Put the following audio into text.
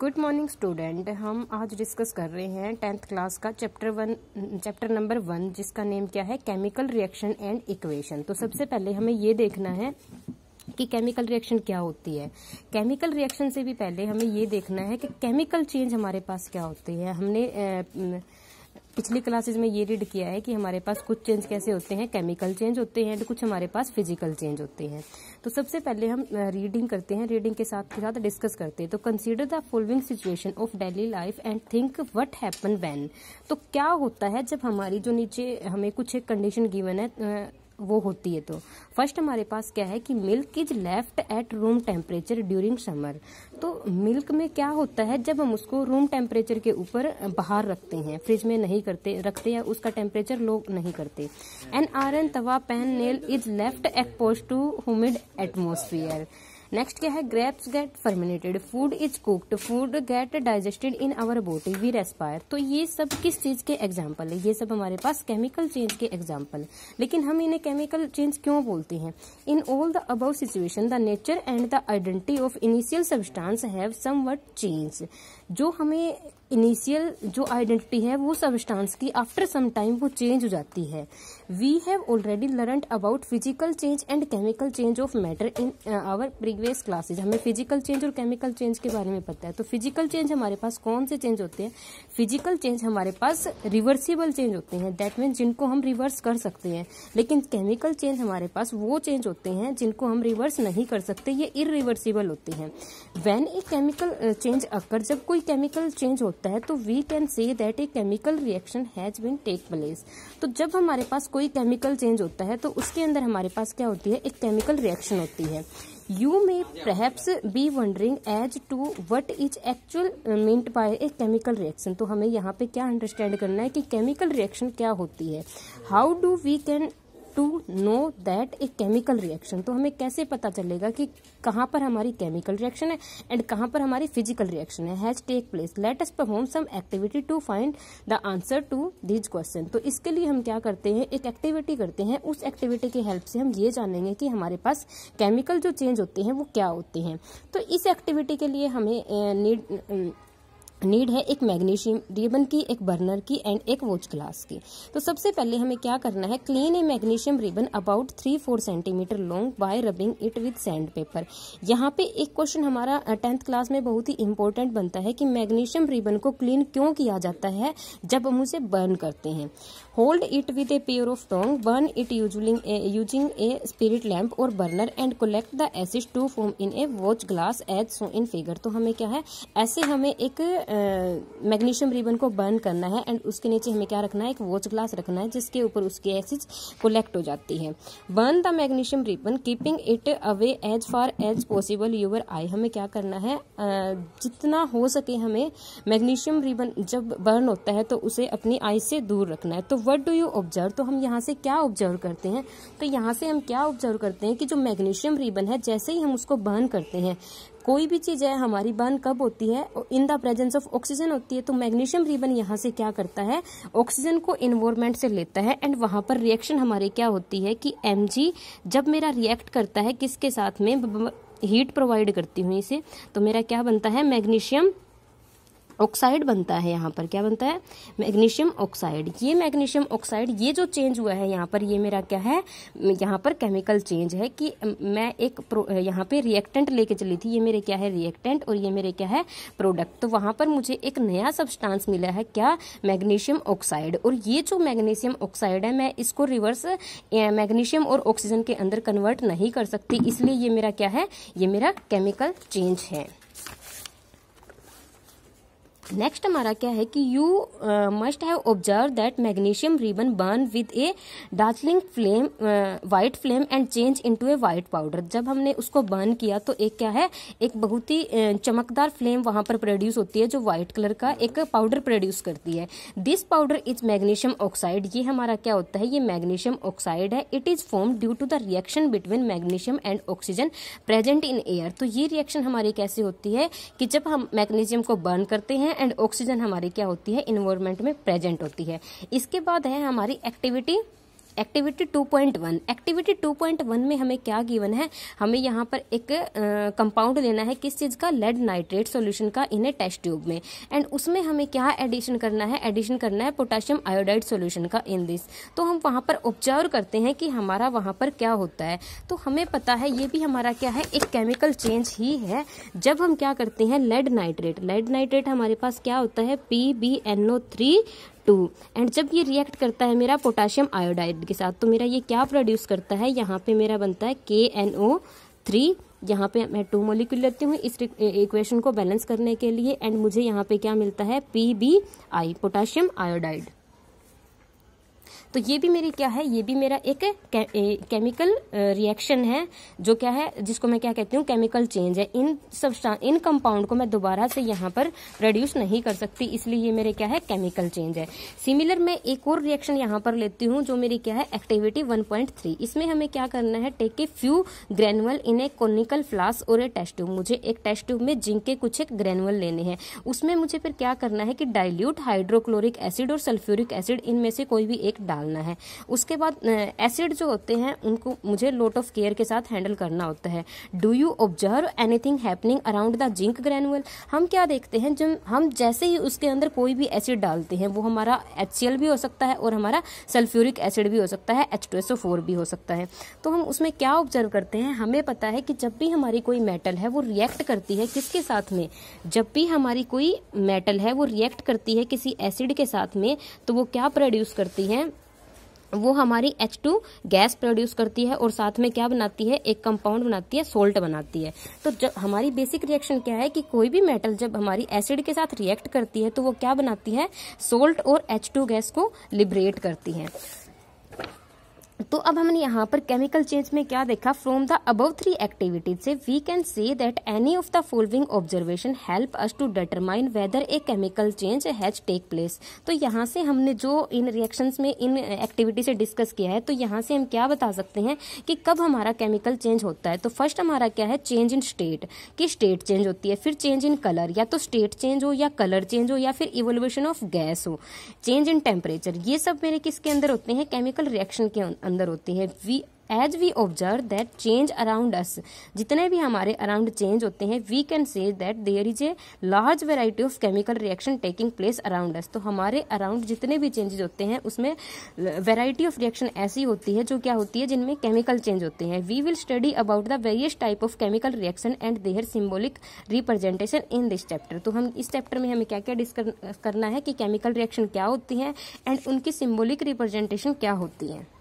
good morning student हम आज discuss कर रहे हैं टेंथ क्लास का chapter one chapter number one जिसका नेम क्या है केमिकल रिएक्शन एंड इक्वेशन तो सबसे पहले हमें ये देखना है कि केमिकल रिएक्शन क्या होती है केमिकल रिएक्शन से भी पहले हमें ये देखना है कि केमिकल चेंज हमारे पास क्या होती है हमने ए, पिछली क्लासेज में ये रीड किया है कि हमारे पास कुछ चेंज कैसे होते हैं केमिकल चेंज होते हैं तो कुछ हमारे पास फिजिकल चेंज होते हैं तो सबसे पहले हम रीडिंग करते हैं रीडिंग के साथ के साथ डिस्कस करते हैं तो consider the following situation of daily life and think what happen when तो क्या होता है जब हमारी जो नीचे हमें कुछ एक कंडीशन गिवन है वो होती है तो फर्स्ट हमारे पास क्या है कि milk is left at room temperature during summer तो मिल्क में क्या होता है जब हम उसको रूम टेम्परेचर के ऊपर बाहर रखते हैं फ्रिज में नहीं करते रखते या उसका टेम्परेचर लो नहीं करते an iron tawa pan nail is left expose to humid atmosphere next क्या है grapes get fermented food is cooked food get digested in our body we respire तो ये सब किस चीज के एग्जाम्पल है ये सब हमारे पास केमिकल चेंज के एग्जाम्पल है लेकिन हम इन्हें केमिकल चेंज क्यों बोलते हैं in all the above situation the nature and the identity of initial substance have what change जो हमें इनिशियल जो आइडेंटिटी है वो सबस्टांस की आफ्टर सम टाइम वो चेंज हो जाती है we have already learned about physical change and chemical change of matter in uh, our previous classes हमें physical change और chemical change के बारे में पता है तो physical change हमारे पास कौन से change होते हैं physical change हमारे पास reversible change होते हैं that means जिनको हम reverse कर सकते हैं लेकिन chemical change हमारे पास वो change होते हैं जिनको हम reverse नहीं कर सकते ये irreversible होते हैं when a chemical change occur जब कोई chemical change होता है तो we can say that a chemical reaction has been take place तो जब हमारे पास कोई कोई केमिकल चेंज होता है तो उसके अंदर हमारे पास क्या होती है एक केमिकल रिएक्शन होती है you may perhaps be wondering as to what is actual meant by a chemical reaction तो हमें यहाँ पे क्या अंडरस्टैंड करना है कि केमिकल रिएक्शन क्या होती है how do we can to know that a chemical reaction तो हमें कैसे पता चलेगा कि कहाँ पर हमारी केमिकल रिएक्शन है एंड कहाँ पर हमारी फिजिकल रिएक्शन है has take place let us perform some activity to find the answer to these question तो इसके लिए हम क्या करते हैं एक एक्टिविटी करते हैं उस एक्टिविटी की हेल्प से हम ये जानेंगे कि हमारे पास केमिकल जो चेंज होते हैं वो क्या होते हैं तो इस एक्टिविटी के लिए हमें नीड नीड है एक मैग्नीशियम रिबन की एक बर्नर की एंड एक वॉच ग्लास की तो सबसे पहले हमें क्या करना है clean a magnesium ribbon about three four centimeter long by rubbing it with sand paper यहाँ पे एक क्वेश्चन हमारा टेंथ क्लास में बहुत ही इंपॉर्टेंट बनता है कि मैग्नीशियम रिबन को क्लीन क्यों किया जाता है जब हम उसे बर्न करते हैं hold it with a pair of tong burn it using using a spirit lamp और burner and collect the acid to form in a watch glass as shown in figure तो हमें क्या है ऐसे हमें एक मैग्नीशियम रिबन को burn करना है एंड उसके नीचे हमें क्या रखना है एक वॉच ग्लास रखना है जिसके ऊपर उसकी एसिड कोलेक्ट हो जाती है burn the magnesium ribbon keeping it away as far as possible your eye हमें क्या करना है जितना हो सके हमें मैग्नीशियम रिबन जब बर्न होता है तो उसे अपनी आई से दूर रखना है तो वट डू यू ऑब्जर्व तो हम यहाँ से क्या ऑब्जर्व करते हैं तो यहाँ से हम क्या ऑब्जर्व करते हैं कि जो मैग्नीशियम रिबन है जैसे ही हम उसको बर्न करते हैं कोई भी चीज़ है हमारी बर्न कब होती है in the presence of oxygen होती है तो मैग्नीशियम रिबन यहाँ से क्या करता है ऑक्सीजन को इन्वॉर्मेंट से लेता है एंड वहां पर रिएक्शन हमारे क्या होती है कि एम जब मेरा रिएक्ट करता है किसके साथ में हीट प्रोवाइड करती हूँ इसे तो मेरा क्या बनता है मैग्नीशियम ऑक्साइड बनता है यहाँ पर क्या बनता है मैग्नीशियम ऑक्साइड ये मैग्नीशियम ऑक्साइड ये जो चेंज हुआ है यहाँ पर ये मेरा क्या है यहाँ पर केमिकल चेंज है कि मैं एक यहाँ पे रिएक्टेंट लेके चली थी ये मेरे क्या है रिएक्टेंट और ये मेरे क्या है प्रोडक्ट तो वहाँ पर मुझे एक नया सब्सटांस मिला है क्या मैग्नीशियम ऑक्साइड और ये जो मैग्नीशियम ऑक्साइड है मैं इसको रिवर्स मैग्नीशियम और ऑक्सीजन के अंदर कन्वर्ट नहीं कर सकती इसलिए ये मेरा क्या है ये मेरा केमिकल चेंज है नेक्स्ट हमारा क्या है कि you must have observe that magnesium ribbon burn with a dazzling flame white flame and change into a white powder जब हमने उसको बर्न किया तो एक क्या है एक बहुत ही uh, चमकदार फ्लेम वहां पर प्रोड्यूस होती है जो वाइट कलर का एक पाउडर प्रोड्यूस करती है this powder is magnesium oxide ये हमारा क्या होता है ये मैग्नीशियम ऑक्साइड है it is form due to the reaction between magnesium and oxygen present in air तो ये रिएक्शन हमारी कैसे होती है कि जब हम मैग्नीशियम को बर्न करते हैं एंड ऑक्सीजन हमारी क्या होती है इन्वायरमेंट में प्रेजेंट होती है इसके बाद है हमारी एक्टिविटी एक्टिविटी 2.1 एक्टिविटी 2.1 में हमें क्या गिवन है हमें यहाँ पर एक कंपाउंड लेना है किस चीज़ का लेड नाइट्रेट सोल्यूशन का इन ए टेस्ट ट्यूब में एंड उसमें हमें क्या एडिशन करना है एडिशन करना है पोटेशियम आयोडाइड सोल्यूशन का इन दिस तो हम वहां पर ऑब्जर्व करते हैं कि हमारा वहां पर क्या होता है तो हमें पता है ये भी हमारा क्या है एक केमिकल चेंज ही है जब हम क्या करते हैं लेड नाइट्रेट लेड नाइट्रेट हमारे पास क्या होता है P B N O three two and जब ये रिएक्ट करता है मेरा पोटाशियम आयोडाइड के साथ तो मेरा ये क्या प्रोड्यूस करता है यहाँ पे मेरा बनता है के एन ओ थ्री यहाँ पे मैं टू मोलिक्यूल लेती हूँ इस इक्वेशन को बैलेंस करने के लिए एंड मुझे यहाँ पे क्या मिलता है P B I potassium iodide तो ये भी मेरी क्या है ये भी मेरा एक केमिकल रिएक्शन है जो क्या है जिसको मैं क्या कहती हूँ केमिकल चेंज है इन सब इन कंपाउंड को मैं दोबारा से यहाँ पर प्रोड्यूस नहीं कर सकती इसलिए ये मेरे क्या है केमिकल चेंज है सिमिलर मैं एक और रिएक्शन यहाँ पर लेती हूँ जो मेरी क्या है एक्टिविटी वन इसमें हमें क्या करना है take a few granule in a conical flask और ए टेस्ट ट्यूब मुझे एक टेस्ट ट्यूब में जिंक के कुछ एक ग्रेनुअल लेने हैं उसमें मुझे फिर क्या करना है कि डाइल्यूट हाइड्रोक्लोरिक एसिड और सल्फ्यूरिक एसिड इनमें से कोई भी एक डाल डालना है उसके बाद एसिड जो होते हैं उनको मुझे लोट ऑफ केयर के साथ हैंडल करना होता है do you observe anything happening around the zinc granule हम क्या देखते हैं जब हम जैसे ही उसके अंदर कोई भी एसिड डालते हैं वो हमारा एच भी हो सकता है और हमारा सल्फ्यूरिक एसिड भी हो सकता है एच भी हो सकता है तो हम उसमें क्या ऑब्जर्व करते हैं हमें पता है कि जब भी हमारी कोई मेटल है वो रिएक्ट करती है किसके साथ में जब भी हमारी कोई मेटल है वो रिएक्ट करती है किसी एसिड के साथ में तो वो क्या प्रोड्यूस करती है वो हमारी H2 गैस प्रोड्यूस करती है और साथ में क्या बनाती है एक कंपाउंड बनाती है सोल्ट बनाती है तो जब हमारी बेसिक रिएक्शन क्या है कि कोई भी मेटल जब हमारी एसिड के साथ रिएक्ट करती है तो वो क्या बनाती है सोल्ट और H2 गैस को लिबरेट करती है तो अब हमने यहाँ पर केमिकल चेंज में क्या देखा from the above three activities से we can say that any of the following observation help us to determine whether a chemical change has take place तो यहाँ से हमने जो इन रिएक्शंस में इन एक्टिविटी से डिस्कस किया है तो यहाँ से हम क्या बता सकते हैं कि कब हमारा केमिकल चेंज होता है तो फर्स्ट हमारा क्या है चेंज इन स्टेट कि स्टेट चेंज होती है फिर चेंज इन कलर या तो स्टेट चेंज हो या कलर चेंज हो या फिर इवोल्यूशन ऑफ गैस हो चेंज इन टेम्परेचर ये सब मेरे किसके अंदर होते हैं केमिकल रिएक्शन के अंदर अंदर होती है we as we observe that change around us जितने भी हमारे अराउंड चेंज होते हैं we can say that there is a large variety of chemical reaction taking place around us तो हमारे अराउंड जितने भी चेंजेज होते हैं उसमें वेराइटी ऑफ रिएक्शन ऐसी होती है जो क्या होती है जिनमें केमिकल चेंज होते हैं we will study about the various type of chemical reaction and their symbolic representation in this chapter तो हम इस चैप्टर में हमें क्या क्या डिस्कस करना है कि केमिकल रिएक्शन क्या होती है एंड उनकी सिम्बोलिक रिप्रेजेंटेशन क्या होती है